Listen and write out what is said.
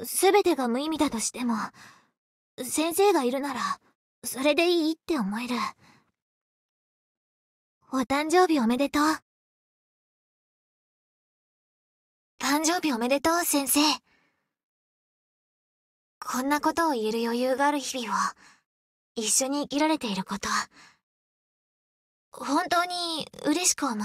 全てが無意味だとしても、先生がいるなら、それでいいって思える。お誕生日おめでとう。誕生日おめでとう、先生。こんなことを言える余裕がある日々を、一緒に生きられていること、本当に嬉しく思う。